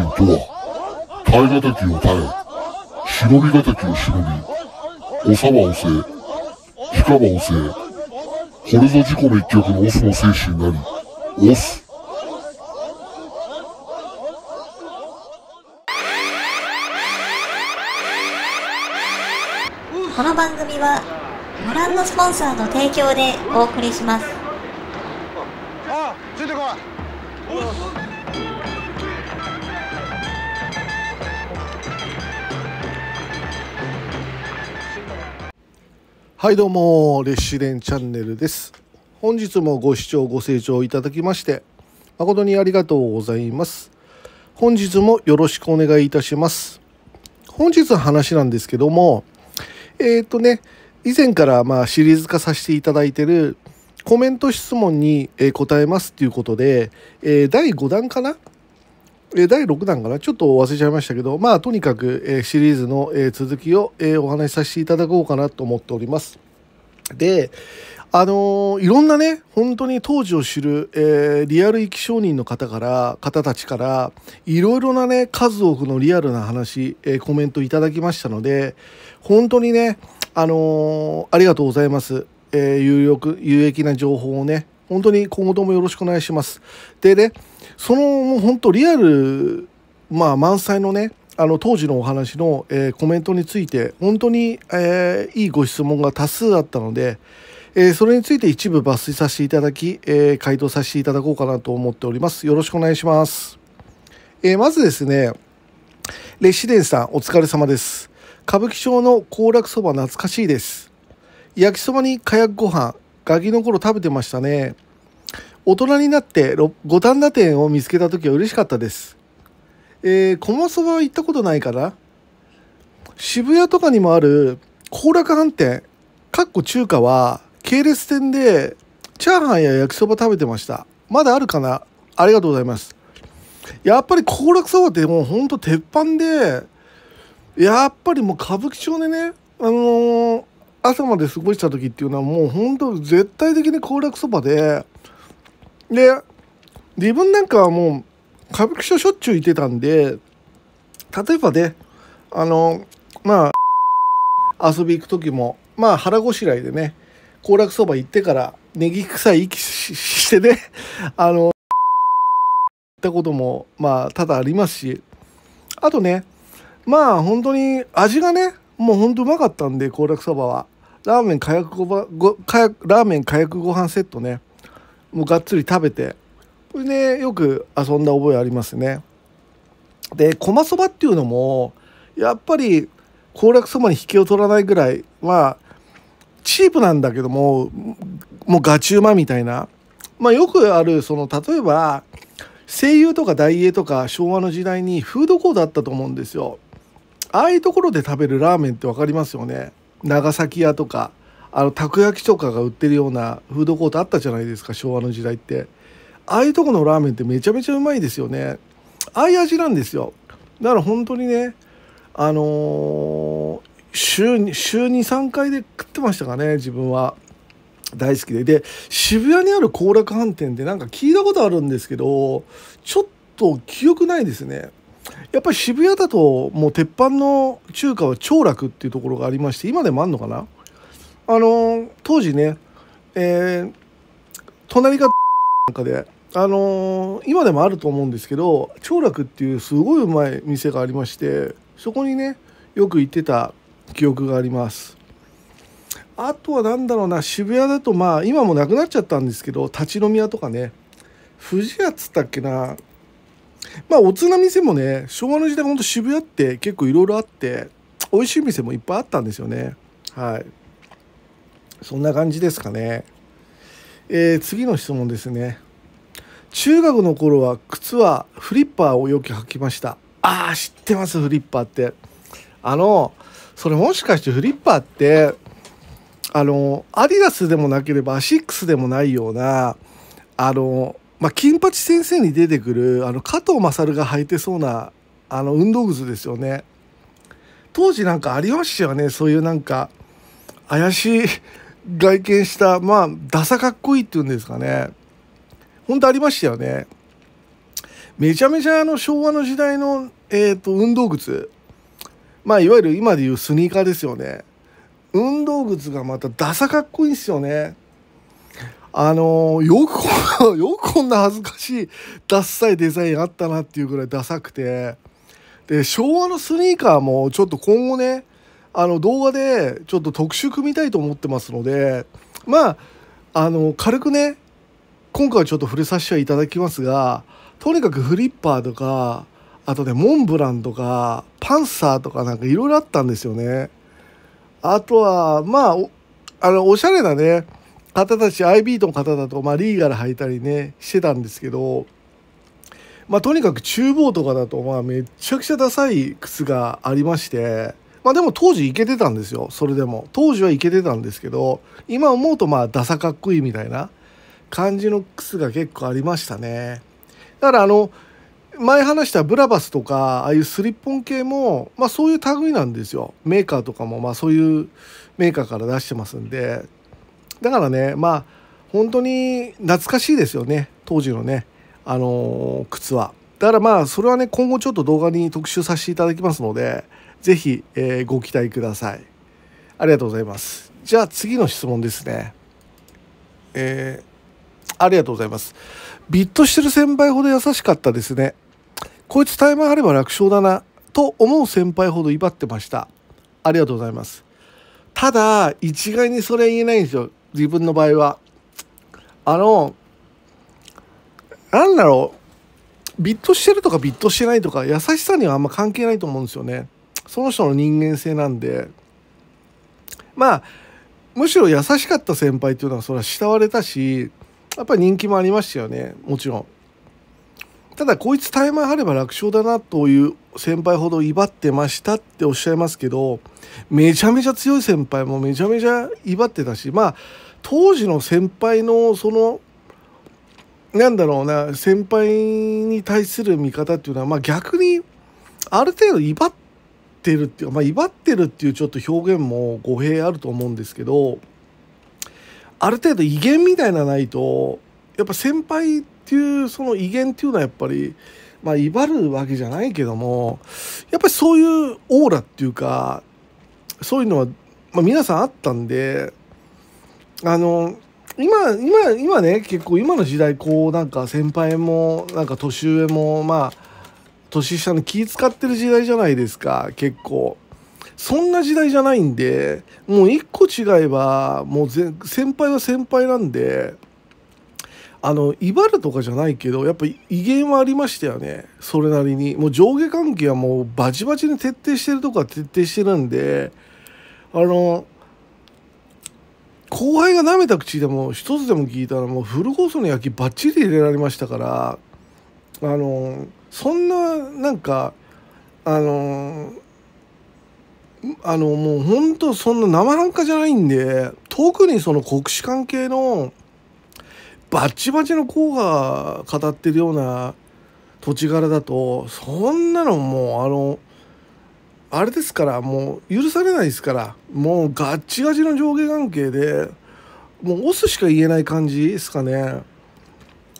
とは、耐えを耐え、忍びを忍び、おさせ、ひかばせ、これぞ自己のオスの精神なり、オス。この番組は、ご覧のスポンサーの提供でお送りします。はいどうもレシレンチャンネルです本日もご視聴ご清聴いただきまして誠にありがとうございます本日もよろしくお願いいたします本日の話なんですけどもえっ、ー、とね以前からまあシリーズ化させていただいてるコメント質問に答えますっていうことで、えー、第5弾かなえ第6弾かなちょっと忘れちゃいましたけど、まあ、とにかく、えシリーズの、え続きを、えお話しさせていただこうかなと思っております。で、あのいろんなね、本当に当時を知る、えー、リアル生き証人の方から、方たちから、いろいろなね、数多くのリアルな話、えー、コメントいただきましたので、本当にね、あのー、ありがとうございます。え有力、有益な情報をね、本当に今後ともよろしくお願いします。でね、そのもう本当リアル、まあ、満載のねあの当時のお話の、えー、コメントについて本当に、えー、いいご質問が多数あったので、えー、それについて一部抜粋させていただき、え回答させていただこうかなと思っておりますよろしくお願いします、えまずですねレシデンさんお疲れ様です歌舞伎町の行楽そば懐かしいです焼きそばにかやくご飯ガキの頃食べてましたね大人になって五反田店を見つけた時は嬉しかったです。えー、駒そばは行ったことないかな渋谷とかにもある行楽飯店、かっこ中華は系列店でチャーハンや焼きそば食べてました。まだあるかなありがとうございます。やっぱり行楽そばってもうほんと鉄板で、やっぱりもう歌舞伎町でね、あのー、朝まで過ごした時っていうのはもうほんと絶対的に行楽そばで、で自分なんかはもう歌舞伎町しょっちゅう行ってたんで例えばねあのまあ遊び行く時もまあ腹ごしらえでね行楽そば行ってからネギ臭い息してね あの行ったこともまあ多々ありますしあとねまあ本当に味がねもうほんとうまかったんで行楽そばはラーメン火薬ごばごラーメン火薬ご飯セットねもうがっつり食べてこれねよく遊んだ覚えありますね。で駒そばっていうのもやっぱり行楽そばに引けを取らないぐらいはチープなんだけどももうガチうまみたいな、まあ、よくあるその例えば声優とか大英とか昭和の時代にフードコートあったと思うんですよ。ああいうところで食べるラーメンって分かりますよね長崎屋とかあのたこ焼きとかが売ってるようなフードコートあったじゃないですか昭和の時代ってああいうとこのラーメンってめちゃめちゃうまいですよねああいう味なんですよだから本当にねあのー、週に週23回で食ってましたかね自分は大好きでで渋谷にある行楽飯店ってなんか聞いたことあるんですけどちょっと記憶ないですねやっぱり渋谷だともう鉄板の中華は長楽っていうところがありまして今でもあんのかなあの当時ね、えー、隣が なんかで、あのー、今でもあると思うんですけど長楽っていうすごいうまい店がありましてそこにねよく行ってた記憶がありますあとは何だろうな渋谷だとまあ今もなくなっちゃったんですけど立ち飲み屋とかね富士屋っつったっけなまあおつな店もね昭和の時代ほんと渋谷って結構いろいろあって美味しい店もいっぱいあったんですよねはい。そんな感じですかね。えー、次の質問ですね。中学の頃は靴はフリッパーをよく履きました。ああ、知ってます、フリッパーって。あの、それもしかしてフリッパーって、あの、アディダスでもなければアシックスでもないような、あの、まあ、金八先生に出てくる、あの、加藤勝が履いてそうな、あの、運動靴ですよね。当時なんかありましたよね、そういうなんか、怪しい外見した、まあ、ダサかっこいいっていうんですかね。ほんとありましたよね。めちゃめちゃあの昭和の時代の、えーと、運動靴。まあ、いわゆる今でいうスニーカーですよね。運動靴がまたダサかっこいいんですよね。あのよく、よくこんな恥ずかしい、ダッサいデザインあったなっていうぐらいダサくて。で、昭和のスニーカーもちょっと今後ね、あの動画でちょっと特集組みたいと思ってますのでまああの軽くね今回はちょっと触れさせていただきますがとにかくフリッパーとかあとねモンブランとかパンサーとかなんかいろいろあったんですよねあとはまああのおしゃれなね方たち IB の方だと、まあ、リーガル履いたりねしてたんですけどまあ、とにかく厨房とかだと、まあ、めちゃくちゃダサい靴がありましてまあでも当時いけてたんですよそれでも当時はいけてたんですけど今思うとまあダサかっこいいみたいな感じのクスが結構ありましたねだからあの前話したブラバスとかああいうスリッポン系も、まあ、そういう類なんですよメーカーとかも、まあ、そういうメーカーから出してますんでだからねまあ本当に懐かしいですよね当時のねあのー、靴はだからまあそれはね今後ちょっと動画に特集させていただきますのでぜひ、えー、ご期待ください。ありがとうございます。じゃあ次の質問ですね。えー、ありがとうございます。ビットしてる先輩ほど優しかったですね。こいつタイマーあれば楽勝だな、と思う先輩ほど威張ってました。ありがとうございます。ただ、一概にそれは言えないんですよ。自分の場合は。あの、なんだろう。ビットしてるとかビットしてないとか優しさにはあんま関係ないと思うんですよね。その人の人間性なんでまあむしろ優しかった先輩っていうのはそれは慕われたしやっぱり人気もありましたよねもちろんただこいつタイマーあれば楽勝だなという先輩ほど威張ってましたっておっしゃいますけどめちゃめちゃ強い先輩もめちゃめちゃ威張ってたしまあ当時の先輩のそのなんだろうな先輩に対する見方っていうのはまあ逆にある程度威張ってってるっていうまあ、威張ってるっていうちょっと表現も語弊あると思うんですけどある程度威厳みたいなないとやっぱ先輩っていうその威厳っていうのはやっぱり、まあ、威張るわけじゃないけどもやっぱりそういうオーラっていうかそういうのは、まあ、皆さんあったんであの今今今ね結構今の時代こうなんか先輩もなんか年上もまあ年下の気使ってる時代じゃないですか結構そんな時代じゃないんでもう一個違えばもう先輩は先輩なんであの威張るとかじゃないけどやっぱ威厳はありましたよねそれなりにもう上下関係はもうバチバチに徹底してるとか徹底してるんであの後輩が舐めた口でも一つでも聞いたらもうフルコースの焼きバッチリ入れられましたからあのそんななんかあのあのもうほんとそんな生半可じゃないんで特にその国士関係のバッチバチの硬が語ってるような土地柄だとそんなのもうあのあれですからもう許されないですからもうガッチガチの上下関係でもう押すしか言えない感じですかね。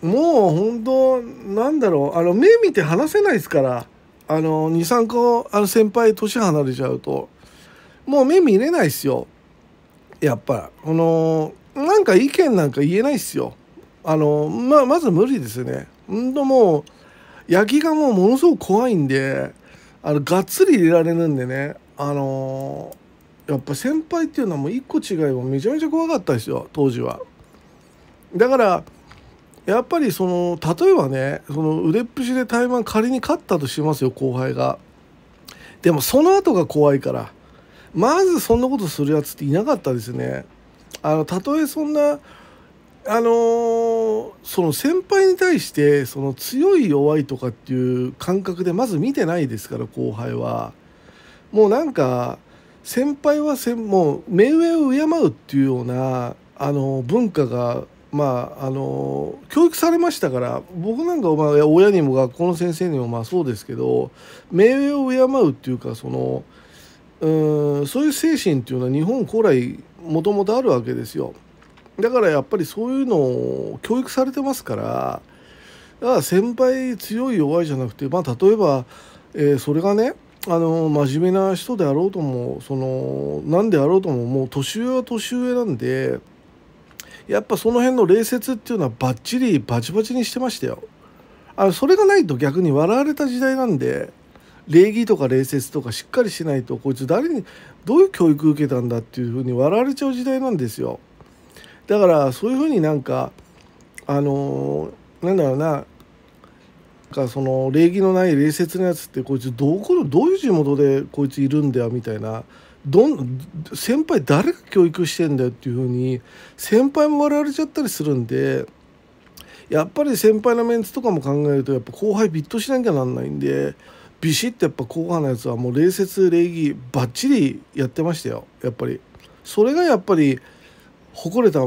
もう本当なんだろうあの目見て話せないですからあの23個あの先輩年離れちゃうともう目見れないっすよやっぱこのなんか意見なんか言えないっすよあのまあ、まず無理ですねほんともう焼きがもうものすごく怖いんであのがっつり入れられるんでねあのやっぱ先輩っていうのはもう一個違いもめちゃめちゃ怖かったですよ当時はだからやっぱりその例えばねその腕っぷしで台湾仮に勝ったとしますよ後輩がでもその後が怖いからまずそんなことするやつっていなかったですねあのたとえそんなあのー、その先輩に対してその強い弱いとかっていう感覚でまず見てないですから後輩はもうなんか先輩はせもう目上を敬うっていうようなあの文化がまああの教育されましたから僕なんかまあ親にも学校の先生にもまあそうですけど名誉を敬うっていうかそのうんそういう精神っていうのは日本古来もともとあるわけですよだからやっぱりそういうのを教育されてますからだから先輩強い弱いじゃなくて、まあ、例えば、えー、それがねあの真面目な人であろうともその何であろうとももう年上は年上なんで。やっぱその辺の礼節っていうのはバッチリバチバチにしてましたよあそれがないと逆に笑われた時代なんで礼儀とか礼節とかしっかりしないとこいつ誰にどういう教育受けたんだっていうふうに笑われちゃう時代なんですよだからそういうふうになんかあのー、なんだろうなかその礼儀のない礼節のやつってこいつどこどういう地元でこいついるんだよみたいなどん先輩誰が教育してんだよっていうふうに先輩も笑われちゃったりするんでやっぱり先輩のメンツとかも考えるとやっぱ後輩ビットしなきゃなんないんでビシッとやっぱ後輩のやつはもう礼節礼儀ばっちりやってましたよやっぱりそれがやっぱり誇れた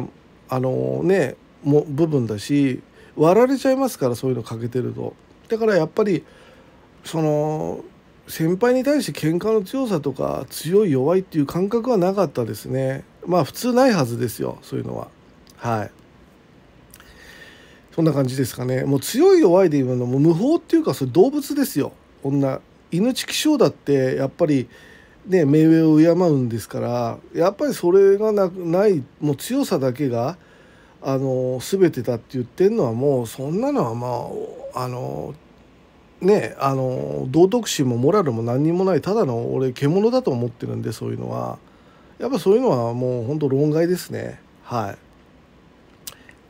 あのねも部分だし割られちゃいますからそういうのかけてるとだからやっぱりその先輩に対して喧嘩の強さとか強い弱いっていう感覚はなかったですねまあ普通ないはずですよそういうのははいそんな感じですかねもう強い弱いで言うのも無法っていうかそれ動物ですよ女犬畜生だってやっぱりね目上を敬うんですからやっぱりそれがなないもう強さだけがあの全てだって言ってるのはもうそんなのはまああのねあの道徳心もモラルも何にもないただの俺獣だと思ってるんでそういうのはやっぱそういうのはもう本当論外ですねはい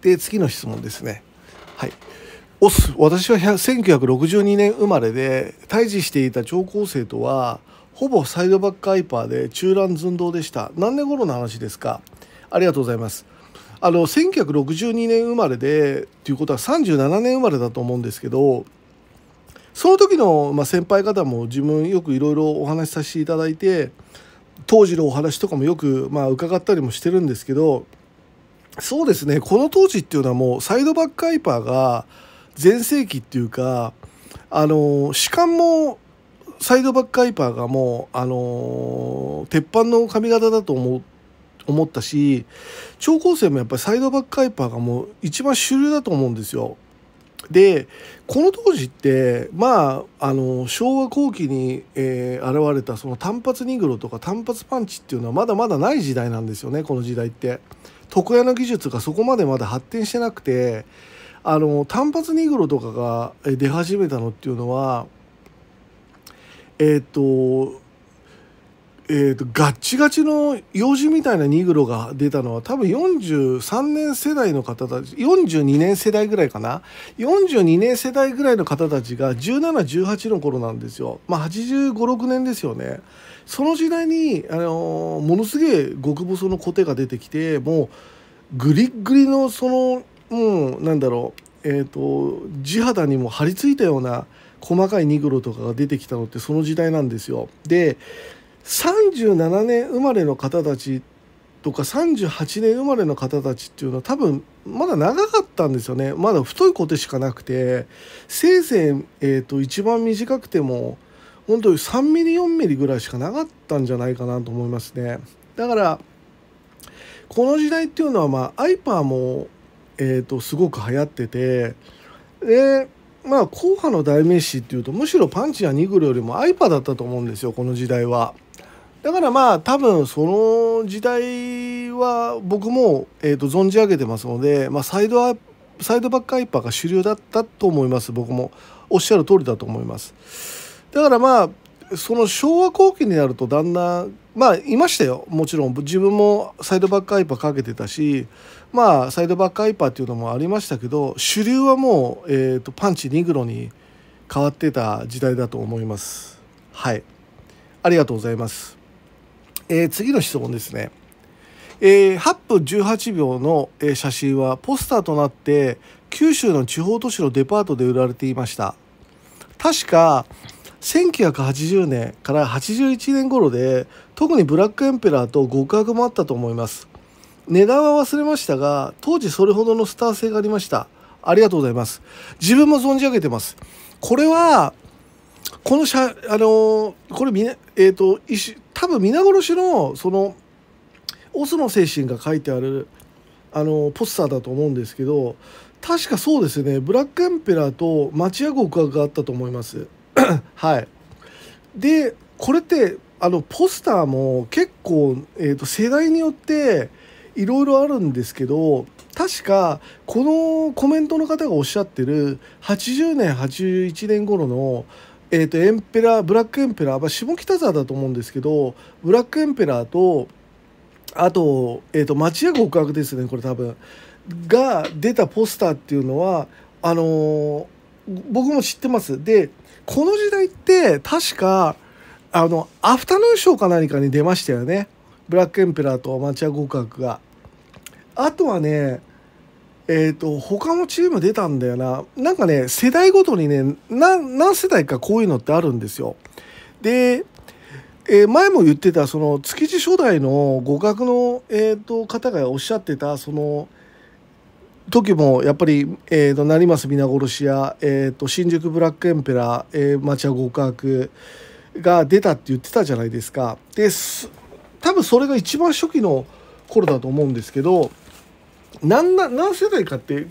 で次の質問ですねはいオス私は1962年生まれで退治していた長皇生とはほぼサイドバックハイパーで中乱寸胴でした何年頃の話ですかありがとうございますあの1962年生まれでということは37年生まれだと思うんですけどその時の、まあ、先輩方も自分よくいろいろお話しさせていただいて当時のお話とかもよく、まあ、伺ったりもしてるんですけどそうですねこの当時っていうのはもうサイドバックハイパーが全盛期っていうかあの主観もサイドバックハイパーがもうあの鉄板の髪型だと思う思ったし超高生もやっぱりサイドバックハイパーがもう一番主流だと思うんですよ。でこの当時ってまああの昭和後期に、えー、現れたその単発ニグロとか単発パンチっていうのはまだまだない時代なんですよねこの時代って床屋の技術がそこまでまだ発展してなくてあの単発ニグロとかが出始めたのっていうのはえっ、とえーと、ガッチガチの用事みたいなニグロが出たのは多分43年世代の方たち42年世代ぐらいかな42年世代ぐらいの方たちが1718の頃なんですよまあ856年ですよねその時代に、あのー、ものすげえ極細のコテが出てきてもうグリッグリのそのうんんだろうえっ、ー、と地肌にも張り付いたような細かいニグロとかが出てきたのってその時代なんですよ。で37年生まれの方たちとか38年生まれの方たちっていうのは多分まだ長かったんですよねまだ太い小手しかなくてせいぜい、えーと、一番短くても本当に3ミリ4ミリぐらいしかなかったんじゃないかなと思いますねだからこの時代っていうのはまあ iPad も、えーと、とすごく流行っててでまあ硬派の代名詞っていうとむしろパンチやニグルよりも iPad だったと思うんですよこの時代は。だからまあ多分その時代は僕も、えー、と存じ上げてますので、まあ、サイドアサイドバックハイパーが主流だったと思います僕もおっしゃる通りだと思いますだからまあその昭和後期になるとだんだんまあいましたよもちろん自分もサイドバックハイパーかけてたしまあサイドバックハイパーっていうのもありましたけど主流はもう、えー、とパンチニグロに変わってた時代だと思いますはいありがとうございますえー、次の質問ですね。えー、8分18秒の、え写真はポスターとなって九州の地方都市のデパートで売られていました確か1980年から81年頃で特にブラックエンペラーと極悪もあったと思います値段は忘れましたが当時それほどのスター性がありましたありがとうございます自分も存じ上げてますこれはこの写あのこれみねえっ、ー、と多分皆殺しのそのオスの精神が書いてあるあのポスターだと思うんですけど確かそうですねブラックエンペラーと町屋極悪があったと思います はいでこれってあのポスターも結構、えーと、と世代によっていろいろあるんですけど確かこのコメントの方がおっしゃってる80年81年頃のえーと、エンペラーブラックエンペラー、まあ、下北沢だと思うんですけどブラックエンペラーとあと,、えーと、と町屋極悪ですねこれ多分が出たポスターっていうのはあのー、僕も知ってますでこの時代って確かあのアフタヌーンショーか何かに出ましたよねブラックエンペラーと町屋極悪が。あとはねえっ、ー、と、他のチーム出たんだよな。なんかね、世代ごとにね、何世代かこういうのってあるんですよ。で、えー、前も言ってた、その、築地初代の互角の、えっ、ー、と、方がおっしゃってた、その、時もやっぱり、えーと、と成増皆殺し屋、えーと、新宿ブラックエンペラー、えー、町屋互角。が出たって言ってたじゃないですかで多分それが一番初期の頃だと思うんですけど何何世代かって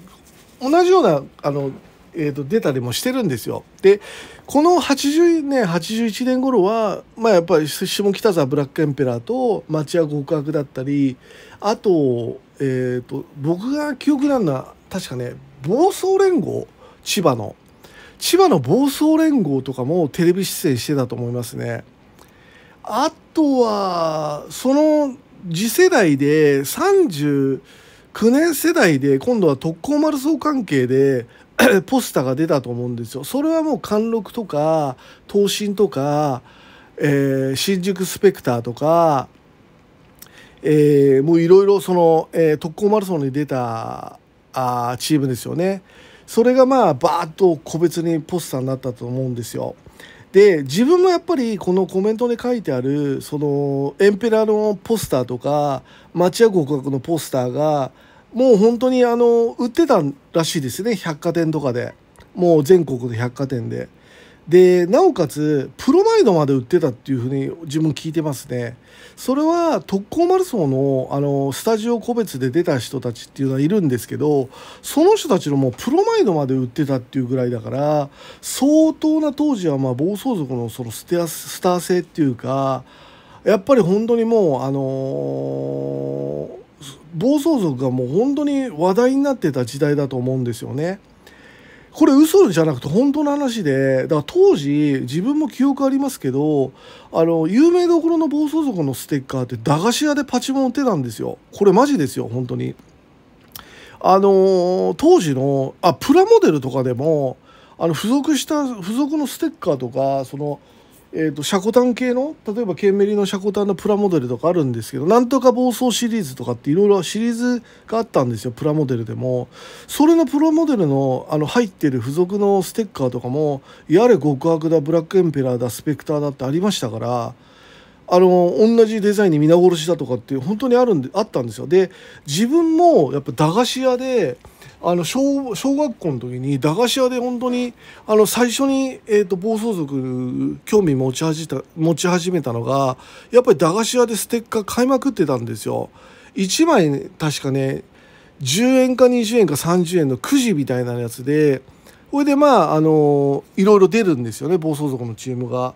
同じようなあの、えーと、出たりもしてるんですよ。でこの80年81年頃は、まあ、やっぱり下北沢ブラックエンペラーと町屋極悪だったりあと,、えーと、と僕が記憶なんだ確かね暴走連合千葉の千葉の暴走連合とかもテレビ出演してたと思いますね。あとはその次世代で30 9年世代で今度は特攻丸総関係で ポスターが出たと思うんですよ。それはもう貫禄とか東進とか、えー、新宿スペクターとか、えー、もういろいろその、えー、特攻マラソンに出たあチームですよね。それがまあバーッと個別にポスターになったと思うんですよ。で自分もやっぱりこのコメントで書いてあるそのエンペラーのポスターとか町屋合格のポスターがもう本当にあの売ってたらしいですね百貨店とかでもう全国の百貨店で。でなおかつプロマイドまで売ってたっていうふうに自分聞いてますねそれは特攻マルソーのあのスタジオ個別で出た人たちっていうのはいるんですけどその人たちのもうプロマイドまで売ってたっていうぐらいだから相当な当時はまあ暴走族のそのステアスター性っていうかやっぱり本当にもうあのー、暴走族がもう本当に話題になってた時代だと思うんですよね。これ嘘じゃなくて本当の話で、だから当時、自分も記憶ありますけど、あの、有名どころの暴走族のステッカーって駄菓子屋でパチモン売ってたんですよ。これマジですよ、本当に。あのー、当時の、あ、プラモデルとかでも、あの、付属した、付属のステッカーとか、その、えーと、シャコタン系の例えばケンメリのシャコタンのプラモデルとかあるんですけどなんとか暴走シリーズとかっていろいろシリーズがあったんですよプラモデルでもそれのプラモデルのあの入ってる付属のステッカーとかもやれ極悪だブラックエンペラーだスペクターだってありましたからあの同じデザインに皆殺しだとかって本当にあるんであったんですよで自分もやっぱ駄菓子屋であの小小学校の時に駄菓子屋で本当にあの最初に、えーと、暴走族興味持ち始めた持ち始めたのがやっぱり駄菓子屋でステッカー買いまくってたんですよ。1枚、ね、確かね10円か20円か30円のくじみたいなやつでそれでまああのいろいろ出るんですよね暴走族のチームが。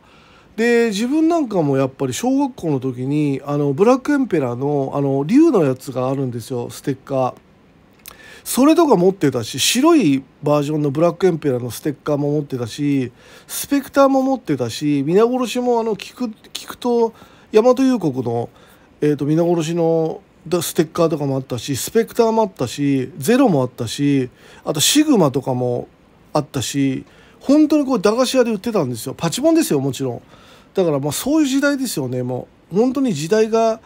で自分なんかもやっぱり小学校の時にあのブラックエンペラーのあの竜のやつがあるんですよステッカー。それとか持ってたし白いバージョンのブラックエンペラーのステッカーも持ってたしスペクターも持ってたし皆殺しもあの菊くと大和雄国の、えー、と皆殺しのステッカーとかもあったしスペクターもあったしゼロもあったしあとシグマとかもあったし本当にこう駄菓子屋で売ってたんですよパチモンですよもちろんだからまあそういう時代ですよねもう本当に時代がやっ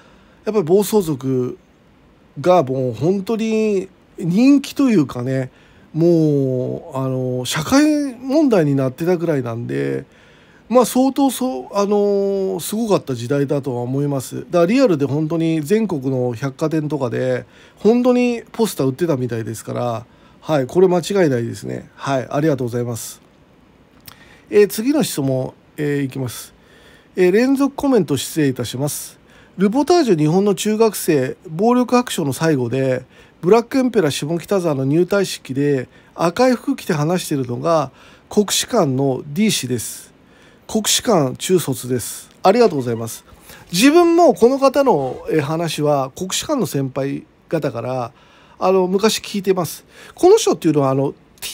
ぱり暴走族がもう本当に人気というかねもうあの社会問題になってたぐらいなんで。まあ相当そうあのすごかった時代だとは思いますだからリアルで本当に全国の百貨店とかで本当にポスター売ってたみたいですからはいこれ間違いないですねはいありがとうございます、えー、次の質問、えー、いきます、えー、連続コメント失礼いたしますルポタージュ日本の中学生暴力白書の最後でブラックエンペラー下北沢の入隊式で赤い服着て話しているのが国士官の D 氏です国士官中卒ですありがとうございます自分もこの方の話は国士官の先輩方からあの昔聞いてますこの人っていうのはあの T,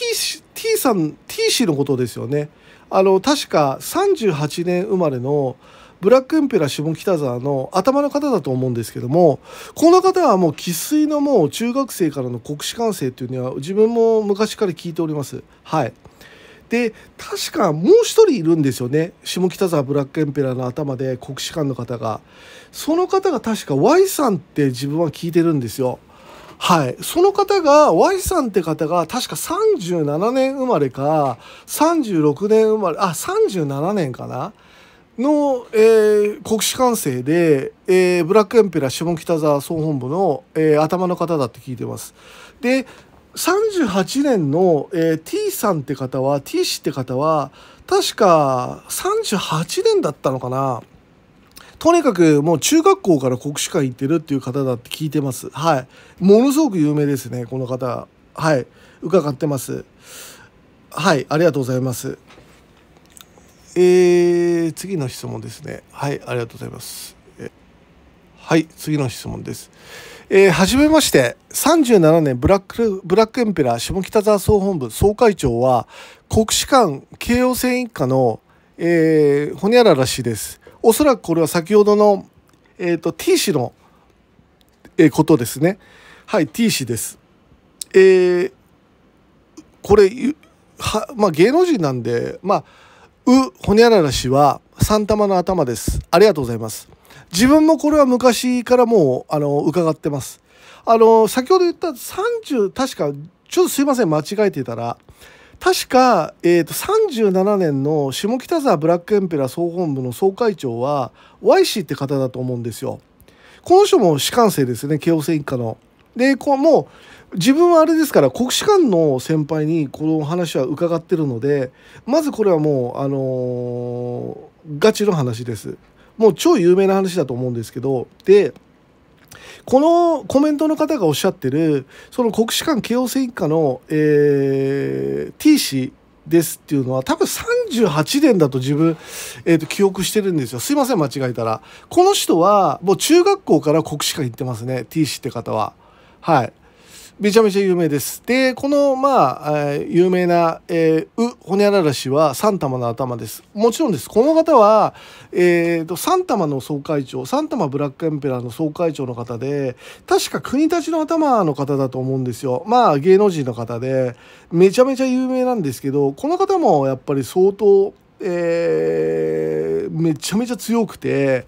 T さん T 氏のことですよねあの確か38年生まれのブラックエンペラー下北沢の頭の方だと思うんですけどもこの方はもう生粋のもう中学生からの国士官生っていうのは自分も昔から聞いておりますはいで確かもう一人いるんですよね下北沢ブラックエンペラーの頭で国士舘の方がその方が確か Y さんって自分は聞いてるんですよはい。その方が、Y さんって方が、確か37年生まれか、36年生まれ、あ、37年かなの、えー、国士官生で、えー、ブラックエンペラー下北沢総本部の、えー、頭の方だって聞いてます。で38年の、えー、T さんって方は T 氏って方は確か38年だったのかなとにかくもう中学校から国士会行ってるっていう方だって聞いてますはいものすごく有名ですねこの方はい伺ってますはいありがとうございますえー、次の質問ですね。はい、ありがとうございます。はい、次の質問です。えー、はじめまして、37年ブラック、ブラックエンペラー下北沢総本部総会長は、国士官慶応船一家の、えー、ほにゃらら氏です。おそらくこれは先ほどの、えっ、ー、と、T 氏の、えー、ことですね。はい、T 氏です。えー、これ、は、まあ、芸能人なんで、まあ、うほにゃらら氏は三玉の頭です。ありがとうございます。自分もこれは昔からもう、あの、伺ってます。あの、先ほど言った30、確か、ちょっとすいません、間違えていたら、確か、えーと、三37年の下北沢ブラックエンペラー総本部の総会長は Y 氏って方だと思うんですよ。この人も士官生ですね慶応戦一家の。でこうもう自分はあれですから国士舘の先輩にこの話は伺ってるのでまずこれはもうあのー、ガチの話ですもう超有名な話だと思うんですけどでこのコメントの方がおっしゃってるその国士舘慶応戦一家の、えー、T 氏ですっていうのは多分38年だと自分、えー、と記憶してるんですよすいません間違えたらこの人はもう中学校から国士舘行ってますね T 氏って方ははいめちゃめちゃ有名です。で、この、まあ、有名な、えー、う、ほにゃらら氏は三玉の頭です。もちろんです。この方は、えーと、3玉の総会長、三玉ブラックエンペラーの総会長の方で、確か国立の頭の方だと思うんですよ。まあ、芸能人の方で、めちゃめちゃ有名なんですけど、この方もやっぱり相当、えー、めちゃめちゃ強くて、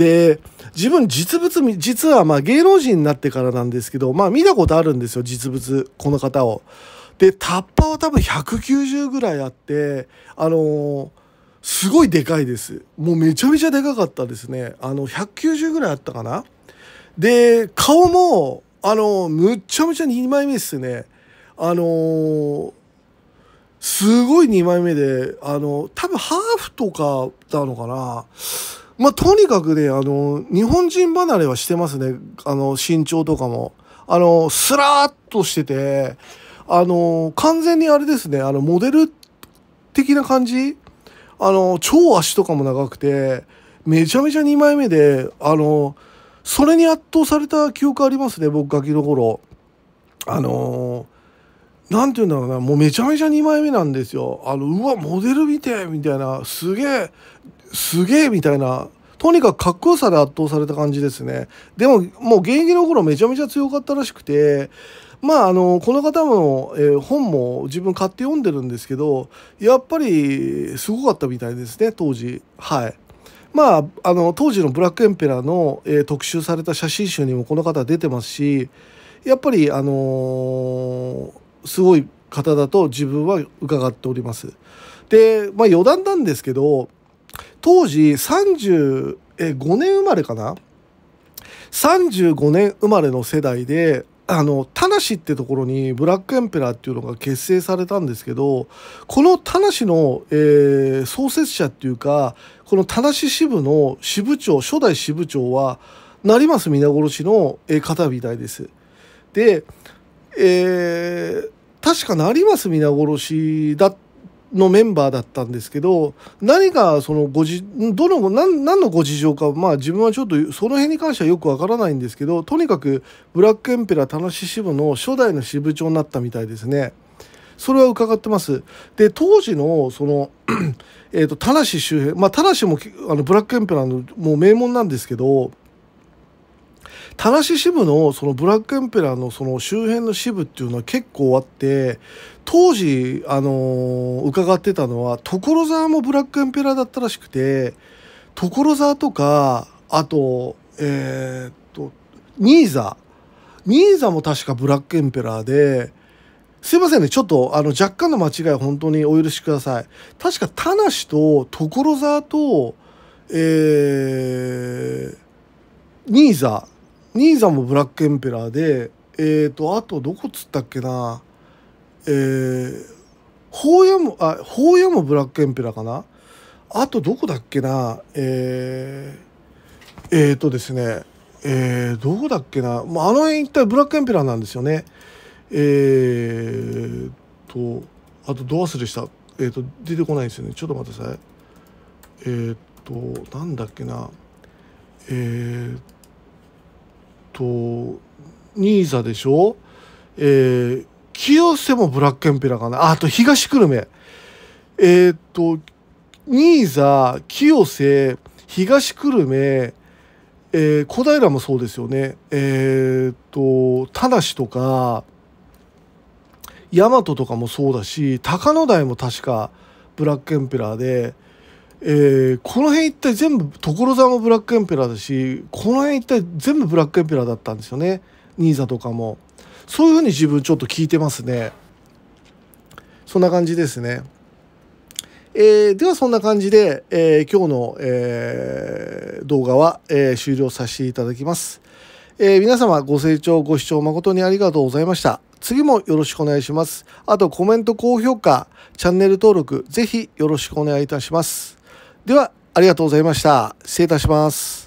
で自分実物実はまあ芸能人になってからなんですけど、まあ、見たことあるんですよ実物この方を。でタッパーは多分190ぐらいあってあのー、すごいでかいですもうめちゃめちゃでかかったですねあの190ぐらいあったかなで顔もあのー、むちゃむちゃ2枚目っすねあのーすごい2枚目で、あの、多分ハーフとかなのかな。まあ、とにかくね、あの、日本人離れはしてますね。あの、身長とかも。あの、スラーっとしてて、あの、完全にあれですね、あの、モデル的な感じあの、超足とかも長くて、めちゃめちゃ2枚目で、あの、それに圧倒された記憶ありますね、僕ガキの頃。あの、なんて言うんだろうな、もうめちゃめちゃ2枚目なんですよ。あの、うわ、モデル見てみたいな、すげえ、すげえみたいなとにかくかっこよさで圧倒された感じですねでももう現役の頃めちゃめちゃ強かったらしくてまああのこの方の、えー、本も自分買って読んでるんですけどやっぱりすごかったみたいですね当時はいまああの当時のブラックエンペラーの、えー、特集された写真集にもこの方出てますしやっぱりあのー、すごい方だと自分は伺っておりますでまあ余談なんですけど当時35年生まれかな35年生まれの世代であの田無ってところにブラックエンペラーっていうのが結成されたんですけどこの田無の、えー、創設者っていうかこの田無支部の支部長初代支部長は成増皆殺しの、えー、方みたいです。で、えー、確か成増皆殺しだったのメンバーだったんですけど何がそのごじどの何何のご事情かまあ自分はちょっとその辺に関してはよくわからないんですけどとにかくブラックエンペラー田無支部の初代の支部長になったみたいですね。それは伺ってます。で当時のその えっと田無周辺まあ田無もあのブラックエンペラーのもう名門なんですけど。田無支部のそのブラックエンペラーのその周辺の支部っていうのは結構あって当時、あのー、伺ってたのは、所沢もブラックエンペラーだったらしくて、所沢とか、あと、えー、っと、ニーザ。ニーザも確かブラックエンペラーで、すいませんね。ちょっと、あの、若干の間違い本当にお許しください。確か、田無と、所沢と、えー、ニーザ。ニーザもブラックエンペラーで、えっ、と、あとどこつったっけなえー、やもあうやもブラックエンペラーかなあとどこだっけなえー、えー、とですねえー、どこだっけな、もあ、あの辺一体ブラックエンペラーなんですよねえーとあとどうスでしたえーと、出てこないんですよねちょっと待ってくださいえー、っとなんだっけなえー、っとニーザでしょえー、清瀬もブラックエンペラーかなあと東久留米えー、っと新座清瀬東久留米、えー、小平もそうですよねえー、っと田無とか大和とかもそうだし高野台も確かブラックエンペラーで。えー、この辺一体全部所沢もブラックエンペラーだしこの辺一体全部ブラックエンペラーだったんですよね新座とかも。そういうふうに自分ちょっと聞いてますね。そんな感じですね。えー、ではそんな感じで、えー、今日の、えー、動画は、え終了させていただきます。え皆様ご清聴ご視聴誠にありがとうございました。次もよろしくお願いします。あとコメント、高評価、チャンネル登録、ぜひよろしくお願いいたします。では、ありがとうございました。失礼いたします。